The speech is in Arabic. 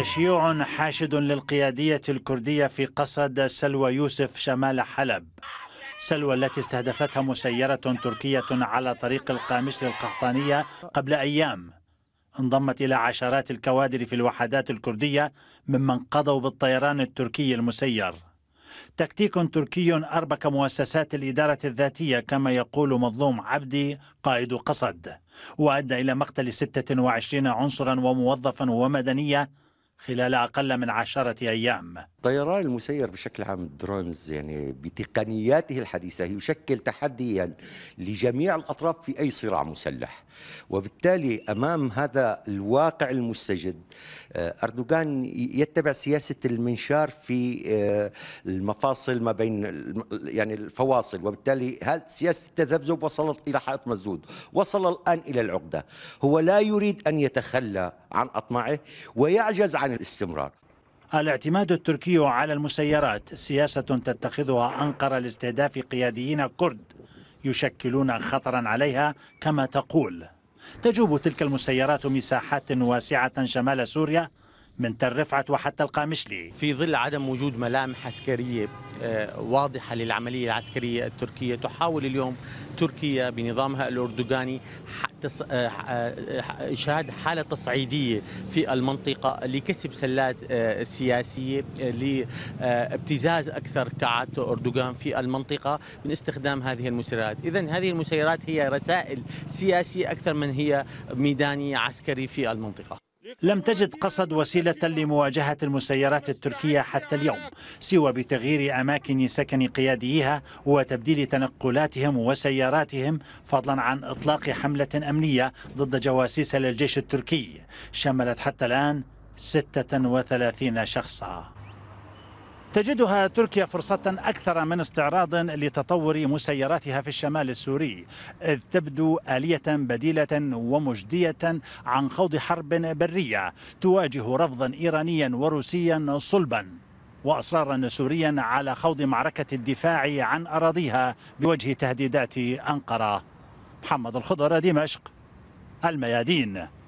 تشييع حاشد للقيادية الكردية في قصد سلوى يوسف شمال حلب سلوى التي استهدفتها مسيرة تركية على طريق القامش للقحطانية قبل أيام انضمت إلى عشرات الكوادر في الوحدات الكردية ممن قضوا بالطيران التركي المسير تكتيك تركي أربك مؤسسات الإدارة الذاتية كما يقول مظلوم عبدي قائد قصد وأدى إلى مقتل 26 عنصرا وموظفا ومدنية خلال أقل من عشرة أيام طيران المسير بشكل عام الدرونز يعني بتقنياته الحديثة يشكل تحديا لجميع الأطراف في أي صراع مسلح وبالتالي أمام هذا الواقع المستجد آه، أردوغان يتبع سياسة المنشار في آه، المفاصل ما بين يعني الفواصل وبالتالي سياسة التذبذب وصلت إلى حائط مسدود وصل الآن إلى العقدة هو لا يريد أن يتخلى عن أطماعه ويعجز عن الاستمرار الاعتماد التركي على المسيرات سياسة تتخذها أنقرة لاستهداف قياديين كرد يشكلون خطرا عليها كما تقول تجوب تلك المسيرات مساحات واسعة شمال سوريا من تل رفعت وحتى القامشلي في ظل عدم وجود ملامح عسكرية آه، واضحة للعملية العسكرية التركية تحاول اليوم تركيا بنظامها الأردوغاني آه، آه، إشهاد حالة تصعيدية في المنطقة لكسب سلات سياسية لابتزاز أكثر كعادة أردوغان في المنطقة من استخدام هذه المسيرات إذا هذه المسيرات هي رسائل سياسية أكثر من هي ميدانية عسكري في المنطقة لم تجد قصد وسيلة لمواجهة المسيرات التركية حتى اليوم سوى بتغيير أماكن سكن قياديها وتبديل تنقلاتهم وسياراتهم فضلا عن إطلاق حملة أمنية ضد جواسيس للجيش التركي شملت حتى الآن 36 شخصا تجدها تركيا فرصة أكثر من استعراض لتطور مسيراتها في الشمال السوري إذ تبدو آلية بديلة ومجدية عن خوض حرب برية تواجه رفضا إيرانيا وروسيا صلبا وأصرارا سوريا على خوض معركة الدفاع عن أراضيها بوجه تهديدات أنقرة محمد الخضر دمشق الميادين